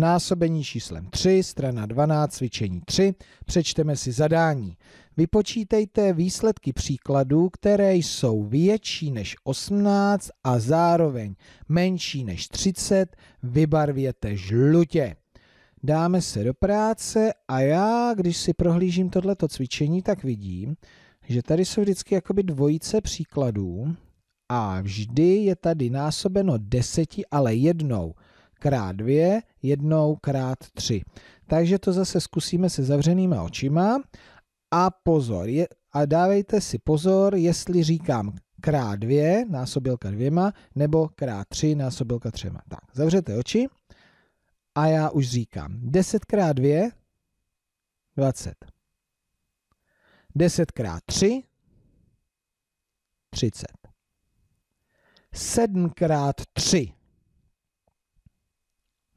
násobení číslem 3, strana 12, cvičení 3, přečteme si zadání. Vypočítejte výsledky příkladů, které jsou větší než 18 a zároveň menší než 30, vybarvěte žlutě. Dáme se do práce a já, když si prohlížím tohleto cvičení, tak vidím, že tady jsou vždycky jakoby dvojice příkladů a vždy je tady násobeno deseti, ale jednou – krát dvě, jednou krát tři. Takže to zase zkusíme se zavřenýma očima a pozor, je, a dávejte si pozor, jestli říkám krát dvě, násobilka dvěma nebo krát tři, násobilka třema. Tak, zavřete oči a já už říkám 10 krát dvě, 20. 10 krát 3, 30. 7 krát 3,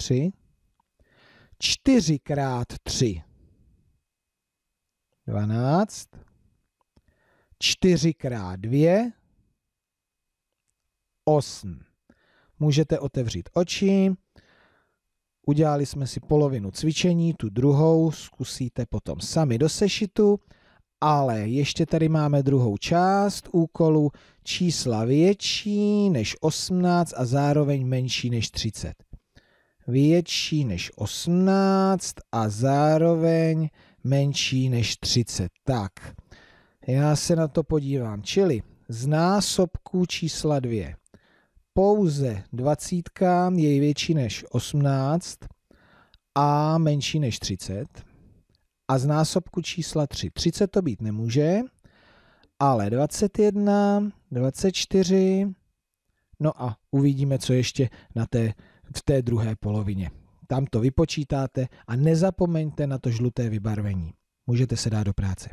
3, 4 krát 3, 12, 4 krát 2, 8. Můžete otevřít oči, udělali jsme si polovinu cvičení, tu druhou zkusíte potom sami do sešitu, ale ještě tady máme druhou část úkolu čísla větší než 18 a zároveň menší než 30 větší než 18 a zároveň menší než 30. Tak, já se na to podívám. Čili z násobku čísla 2 pouze 20 je větší než 18 a menší než 30. A z násobku čísla 3 30 to být nemůže, ale 21, 24, no a uvidíme, co ještě na té v té druhé polovině. Tam to vypočítáte a nezapomeňte na to žluté vybarvení. Můžete se dát do práce.